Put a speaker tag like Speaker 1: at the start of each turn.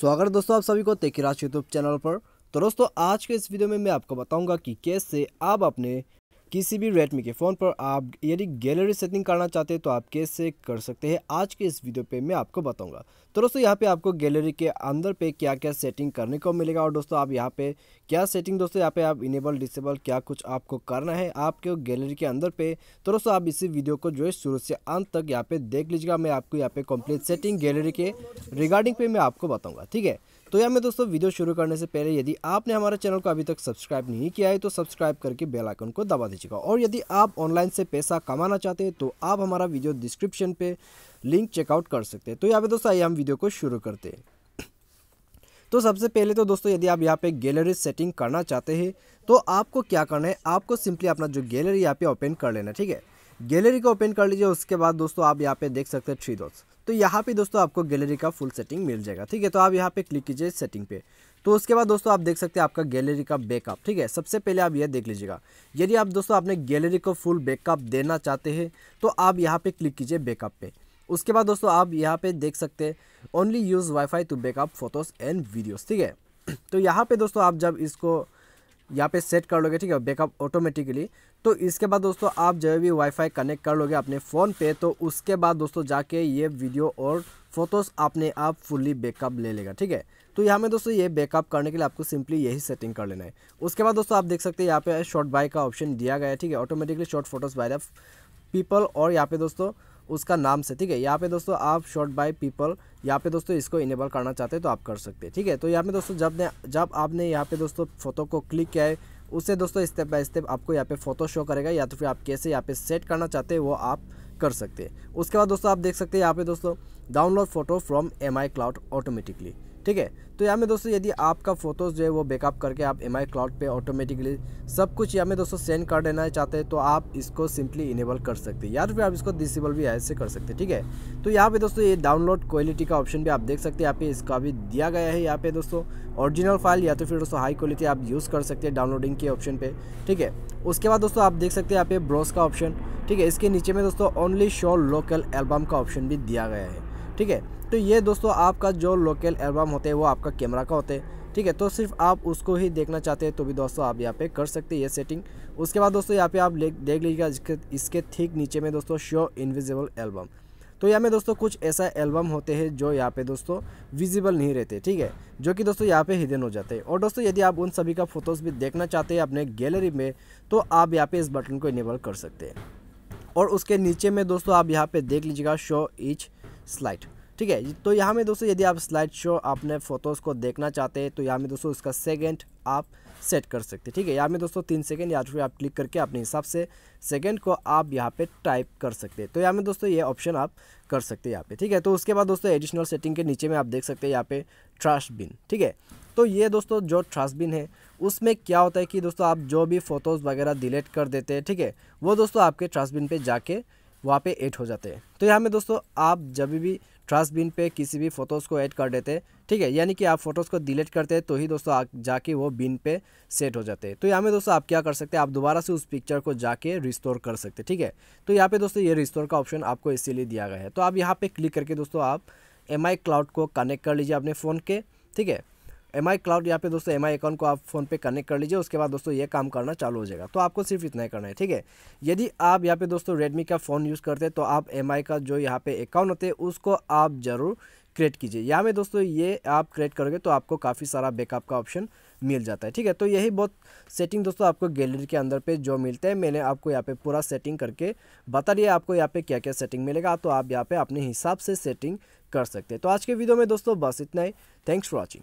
Speaker 1: स्वागत दोस्तों आप सभी को राज यूट्यूब चैनल पर तो दोस्तों आज के इस वीडियो में मैं आपको बताऊंगा कि कैसे आप अपने किसी भी रेडमी के फ़ोन पर आप यदि गैलरी सेटिंग करना चाहते हैं तो आप कैसे कर सकते हैं आज के इस वीडियो पे मैं आपको बताऊंगा तो दोस्तों यहाँ पे आपको गैलरी के अंदर पे क्या क्या सेटिंग करने को मिलेगा और दोस्तों आप यहाँ पे क्या सेटिंग दोस्तों यहाँ पे आप इनेबल डिसेबल क्या कुछ आपको करना है आपके गैलरी के अंदर पे तो दोस्तों आप इसी वीडियो को जो है शुरू से अंत तक यहाँ पे देख लीजिएगा मैं आपको यहाँ पे कंप्लीट सेटिंग गैलरी के रिगार्डिंग पे मैं आपको बताऊँगा ठीक है तो यार मैं दोस्तों वीडियो शुरू करने से पहले यदि आपने हमारे चैनल को अभी तक सब्सक्राइब नहीं किया है तो सब्सक्राइब करके बेल आइकन को दबा दीजिएगा और यदि आप ऑनलाइन से पैसा कमाना चाहते हैं तो आप हमारा वीडियो डिस्क्रिप्शन पे लिंक चेकआउट कर सकते हैं तो यहाँ पे दोस्तों आइए हम वीडियो को शुरू करते हैं तो सबसे पहले तो दोस्तों यदि आप यहाँ पे गैलरी सेटिंग करना चाहते हैं तो आपको क्या करना है आपको सिंपली अपना जो गैलरी यहाँ पे ओपन कर लेना ठीक है गैलरी को ओपन कर लीजिए उसके बाद दोस्तों आप यहाँ पे देख सकते हैं थ्री डॉट्स तो यहाँ पे दोस्तों आपको गैलरी का फुल सेटिंग मिल जाएगा ठीक है तो आप यहाँ पे क्लिक कीजिए सेटिंग पे तो उसके बाद दोस्तों आप देख सकते हैं आपका गैलरी का बैकअप ठीक है सबसे पहले आप यह देख लीजिएगा यदि आप दोस्तों अपने गैलरी को फुल बैकअप देना चाहते हैं तो आप यहाँ पे क्लिक कीजिए बैकअप पे उसके बाद दोस्तों आप यहाँ पे देख सकते हैं only use wifi to backup photos and videos ठीक है तो यहाँ पे दोस्तों आप जब इसको यहाँ पे सेट कर लोगे ठीक है बैकअप ऑटोमेटिकली तो इसके बाद दोस्तों आप जब भी वाईफाई कनेक्ट कर लोगे अपने फ़ोन पे तो उसके बाद दोस्तों जाके ये वीडियो और फ़ोटोज़ अपने आप फुल्ली बैकअप ले लेगा ठीक है तो यहाँ में दोस्तों ये बैकअप करने के लिए आपको सिंपली यही सेटिंग कर लेना है उसके बाद दोस्तों आप देख सकते हैं यहाँ पे शॉर्ट बाय का ऑप्शन दिया गया है ठीक है automatically sort photos by the people और यहाँ पे दोस्तों उसका नाम से ठीक है यहाँ पे दोस्तों आप शॉर्ट बाय पीपल यहाँ पे दोस्तों इसको इनेबल करना चाहते हैं तो आप कर सकते हैं ठीक है तो यहाँ पे दोस्तों जब ने जब आपने यहाँ पे दोस्तों फोटो को क्लिक किया है उससे दोस्तों स्टेप बाय स्टेप आपको यहाँ पे फोटो शो करेगा या तो फिर आप कैसे यहाँ पे सेट करना चाहते हैं वो आप कर सकते हैं उसके बाद दोस्तों आप देख सकते हैं यहाँ पे दोस्तों download photo from M I cloud automatically ठीक है तो यहाँ में दोस्तों यदि आपका फ़ोटोज़ जो है वो बैकअप करके आप एम आई क्लाउड पर ऑटोमेटिकली सब कुछ यहाँ में दोस्तों सेंड कर देना चाहते हैं तो आप इसको सिंपली इनेबल कर सकते हैं या फिर आप इसको डिसेबल भी ऐसे कर सकते हैं ठीक है तो यहाँ पे दोस्तों ये डाउनलोड क्वालिटी का ऑप्शन भी आप देख सकते हैं यहाँ पे इसका भी दिया गया है यहाँ पे दोस्तों ऑरिजिनल फाइल या तो फिर दोस्तों हाई क्वालिटी आप यूज़ कर सकते हैं डाउनलोडिंग के ऑप्शन पर ठीक है उसके बाद दोस्तों आप देख सकते हैं यहाँ पे ब्रोस का ऑप्शन ठीक है इसके नीचे में दोस्तों ओनली शो लोकल एल्बम का ऑप्शन भी दिया गया है ठीक है तो ये दोस्तों आपका जो लोकल एल्बम होते हैं वो आपका कैमरा का होते हैं ठीक है तो सिर्फ आप उसको ही देखना चाहते हैं तो भी दोस्तों आप यहाँ पे कर सकते हैं ये सेटिंग उसके बाद दोस्तों यहाँ पे आप देख लीजिएगा इसके इसके ठीक नीचे में दोस्तों शो इनविजिबल एल्बम तो यहाँ में दोस्तों कुछ ऐसा एल्बम होते हैं जो यहाँ पे दोस्तों विजिबल नहीं रहते ठीक है जो कि दोस्तों यहाँ पे हिडन हो जाते हैं और दोस्तों यदि आप उन सभी का फोटोज़ भी देखना चाहते हैं अपने गैलरी में तो आप यहाँ पे इस बटन को इनेबल कर सकते हैं और उसके नीचे में दोस्तों आप यहाँ पे देख लीजिएगा शो इच स्लाइड ठीक है तो यहाँ में दोस्तों यदि आप स्लाइड शो अपने फोटोज़ को देखना चाहते हैं तो यहाँ में दोस्तों इसका सेकेंड आप सेट कर सकते हैं ठीक है यहाँ में दोस्तों तीन सेकेंड या फिर आप क्लिक करके अपने हिसाब से सेकेंड को आप यहाँ पे टाइप कर सकते हैं तो यहाँ में दोस्तों ये ऑप्शन आप कर सकते हैं यहाँ पे ठीक है तो उसके बाद दोस्तों एडिशनल सेटिंग के नीचे में आप देख सकते हैं यहाँ पे ट्राश बिन ठीक है तो ये दोस्तों जो ट्रास्टबिन है उसमें क्या होता है कि दोस्तों आप जो भी फ़ोटोज़ वगैरह डिलीट कर देते हैं ठीक है वो दोस्तों आपके ट्रास्टबिन पर जाके वहाँ पे ऐड हो जाते हैं तो यहाँ में दोस्तों आप जब भी ट्रस्ट बिन पे किसी भी फ़ोटोज़ को ऐड कर देते हैं ठीक है यानी कि आप फोटोज़ को डिलीट करते हैं तो ही दोस्तों जाके वो बिन पे सेट हो जाते हैं तो यहाँ में दोस्तों आप क्या कर सकते हैं आप दोबारा से उस पिक्चर को जाके रिस्टोर कर सकते हैं ठीक है तो यहाँ पर दोस्तों ये रिस्टोर का ऑप्शन आपको इसीलिए दिया गया है तो आप यहाँ पर क्लिक करके दोस्तों आप एम आई क्लाउड को कनेक्ट कर लीजिए अपने फ़ोन के ठीक है एम आई क्लाउड यहाँ पे दोस्तों एम आई अकाउंट को आप फ़ोन पे कनेक्ट कर लीजिए उसके बाद दोस्तों ये काम करना चालू हो जाएगा तो आपको सिर्फ इतना ही करना है ठीक है यदि आप यहाँ पे दोस्तों रेडमी का फ़ोन यूज़ करते हैं तो आप एम आई का जो यहाँ पे अकाउंट होते हैं उसको आप ज़रूर क्रिएट कीजिए यहाँ में दोस्तों ये आप क्रिएट करोगे तो आपको काफ़ी सारा बैकअप का ऑप्शन मिल जाता है ठीक है तो यही बहुत सेटिंग दोस्तों आपको गैलरी के अंदर पे जो मिलते हैं मैंने आपको यहाँ पे पूरा सेटिंग करके बता दिया आपको यहाँ पे क्या क्या सेटिंग मिलेगा तो आप यहाँ पे अपने हिसाब से सेटिंग कर सकते हैं तो आज के वीडियो में दोस्तों बस इतना ही थैंक्स फॉर वॉचिंग